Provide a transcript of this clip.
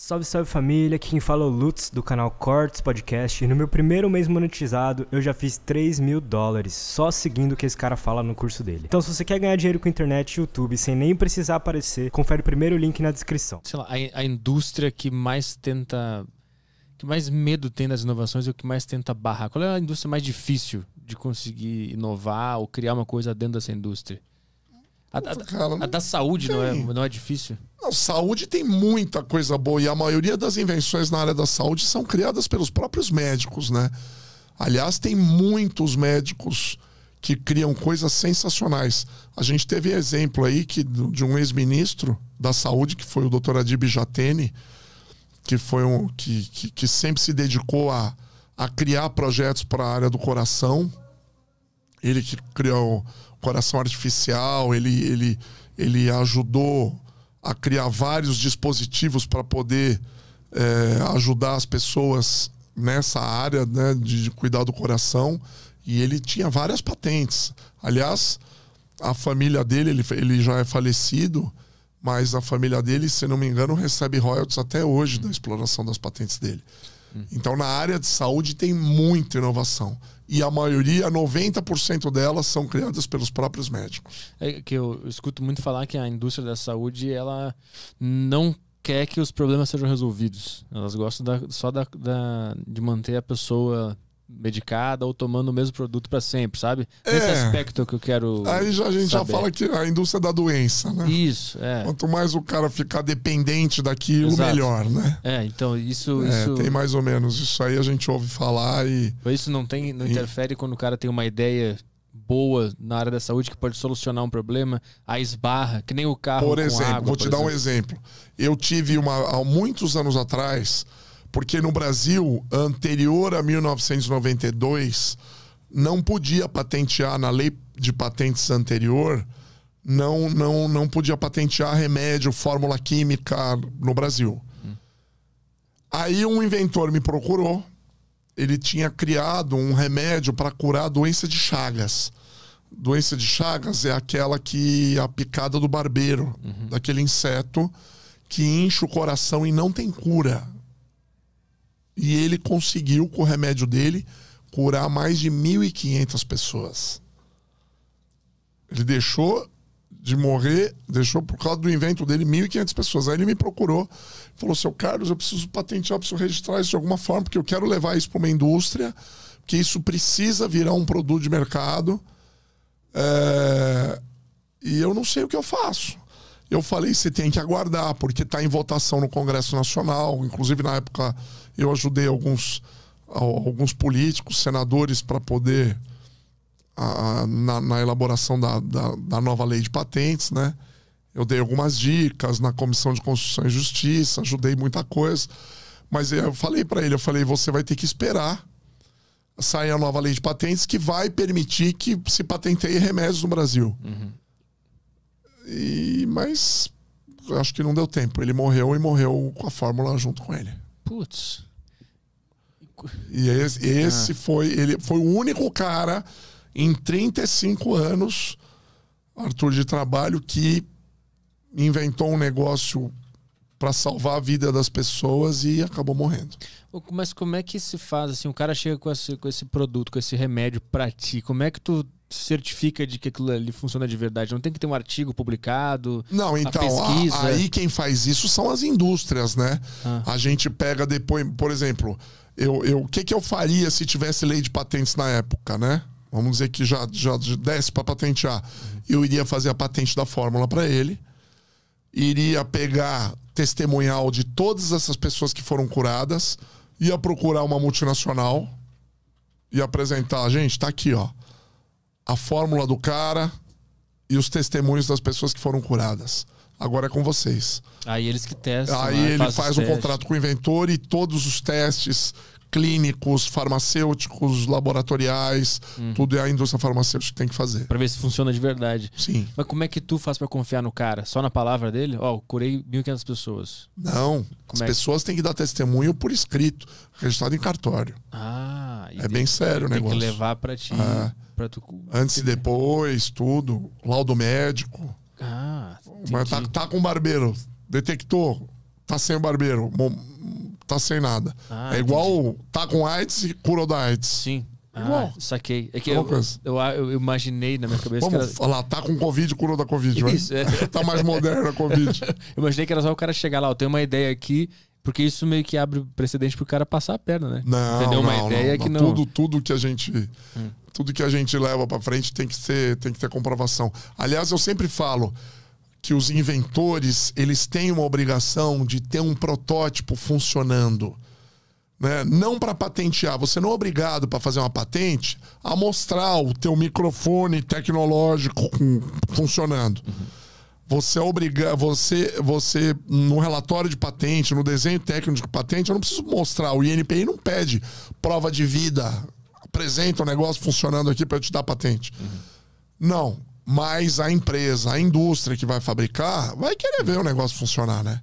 Salve, salve família, aqui quem fala é o Lutz do canal Cortes Podcast e no meu primeiro mês monetizado eu já fiz 3 mil dólares só seguindo o que esse cara fala no curso dele. Então se você quer ganhar dinheiro com internet e YouTube sem nem precisar aparecer, confere o primeiro link na descrição. Sei lá, a, a indústria que mais tenta... que mais medo tem das inovações e o que mais tenta barrar. Qual é a indústria mais difícil de conseguir inovar ou criar uma coisa dentro dessa indústria? A, a, Cara, a da saúde não é, não é difícil? Não, saúde tem muita coisa boa e a maioria das invenções na área da saúde são criadas pelos próprios médicos, né? Aliás, tem muitos médicos que criam coisas sensacionais. A gente teve exemplo aí que, de um ex-ministro da saúde, que foi o Dr. Adib Jatene, que foi um que, que, que sempre se dedicou a, a criar projetos para a área do coração. Ele que criou coração artificial, ele, ele, ele ajudou a criar vários dispositivos para poder é, ajudar as pessoas nessa área né, de, cuidar do coração. E ele tinha várias patentes. Aliás, a família dele, ele, ele já é falecido, mas a família dele, se não me engano, recebe royalties até hoje da exploração das patentes dele. Então, na área de saúde tem muita inovação. E a maioria, 90% delas, são criadas pelos próprios médicos. É que eu escuto muito falar que a indústria da saúde, ela não quer que os problemas sejam resolvidos. Elas gostam da, só da, da, de manter a pessoa medicada ou tomando o mesmo produto para sempre, sabe? É. Esse aspecto que eu quero. Aí já, a gente saber. já fala que a indústria da doença, né? Isso, é. Quanto mais o cara ficar dependente daquilo, Exato. melhor, né? É, então isso, é, isso. Tem mais ou menos isso aí, a gente ouve falar e. Isso não tem, não interfere e... quando o cara tem uma ideia boa na área da saúde que pode solucionar um problema, a esbarra, que nem o carro. Por exemplo, água, vou por te exemplo. dar um exemplo. Eu tive uma. Há muitos anos atrás porque no Brasil, anterior a 1992, não podia patentear, na lei de patentes anterior, não, não, não podia patentear remédio, fórmula química no Brasil. Hum. Aí um inventor me procurou. Ele tinha criado um remédio para curar a doença de Chagas. Doença de Chagas é aquela que a picada do barbeiro, uhum. daquele inseto que enche o coração e não tem cura. E ele conseguiu, com o remédio dele, curar mais de 1.500 pessoas. Ele deixou de morrer, deixou por causa do invento dele 1.500 pessoas. Aí ele me procurou, falou: Seu assim, Carlos, eu preciso patentear, eu preciso registrar isso de alguma forma, porque eu quero levar isso para uma indústria, porque isso precisa virar um produto de mercado. É... E eu não sei o que eu faço. Eu falei, você tem que aguardar, porque está em votação no Congresso Nacional. Inclusive, na época, eu ajudei alguns, alguns políticos, senadores, para poder. A, na, na, elaboração da, da, da nova lei de patentes, né? Eu dei algumas dicas na Comissão de Constituição e Justiça, ajudei muita coisa. Mas eu falei para ele, eu falei, você vai ter que esperar sair a nova lei de patentes que vai permitir que se patenteie remédios no Brasil. Uhum. E mas acho que não deu tempo. Ele morreu e morreu com a fórmula junto com ele. Putz. E esse, ah. esse ah. foi ele foi o único cara em 35 anos, Arthur de trabalho, que inventou um negócio para salvar a vida das pessoas e acabou morrendo. Mas como é que se faz assim? O cara chega com esse, com esse produto, com esse remédio para ti. Como é que tu certifica de que aquilo ali funciona de verdade? Não tem que ter um artigo publicado? Não, então, a, aí quem faz isso são as indústrias, né? Ah. A gente pega depois, por exemplo, eu, eu, o que, que eu faria se tivesse lei de patentes na época, né? Vamos dizer que já, já desce para patentear. Eu iria fazer a patente da fórmula para ele, iria pegar testemunhal de todas essas pessoas que foram curadas, ia procurar uma multinacional e apresentar, gente, tá aqui, ó a fórmula do cara e os testemunhos das pessoas que foram curadas. Agora é com vocês. Aí eles que testam. Aí né? ele faz, faz um contrato com o inventor e todos os testes clínicos, farmacêuticos, laboratoriais, hum. tudo é a indústria farmacêutica que tem que fazer. Para ver se funciona de verdade. Sim. Mas como é que tu faz para confiar no cara? Só na palavra dele? Ó, oh, curei 1.500 pessoas. Não, como as é pessoas que... têm que dar testemunho por escrito, registrado em cartório. Ah, é bem sério o negócio. Tem que levar para ti, é. Ah. para tu Antes e depois, tudo, laudo médico. Ah, entendi. Mas tá, tá com barbeiro, detectou, tá sem barbeiro, tá sem nada. Ah, é igual entendi. tá com AIDS e curou da AIDS. Sim. É ah, saquei. É que eu, eu, eu, imaginei na minha cabeça. Vamos era... falar, tá com Covid, curou da Covid, né? isso, vai. É. tá mais moderna a Covid. eu imaginei que era só o cara chegar lá, eu tenho uma ideia aqui, porque isso meio que abre precedente pro cara passar a perna, né? Não, Entendeu? Uma não, ideia não, que não. Tudo, tudo que a gente. Hum. Tudo que a gente leva para frente tem que, ser, tem que ter comprovação. Aliás, eu sempre falo, que os inventores eles têm uma obrigação de ter um protótipo funcionando. Né? Não para patentear, você não é obrigado para fazer uma patente a mostrar o teu microfone tecnológico funcionando. Você é obrigado, você, você no relatório de patente, no desenho técnico de patente, eu não preciso mostrar. O INPI não pede prova de vida, apresenta o um negócio funcionando aqui para eu te dar patente. Uhum. Não, mas a empresa, a indústria que vai fabricar, vai querer ver o negócio funcionar, né?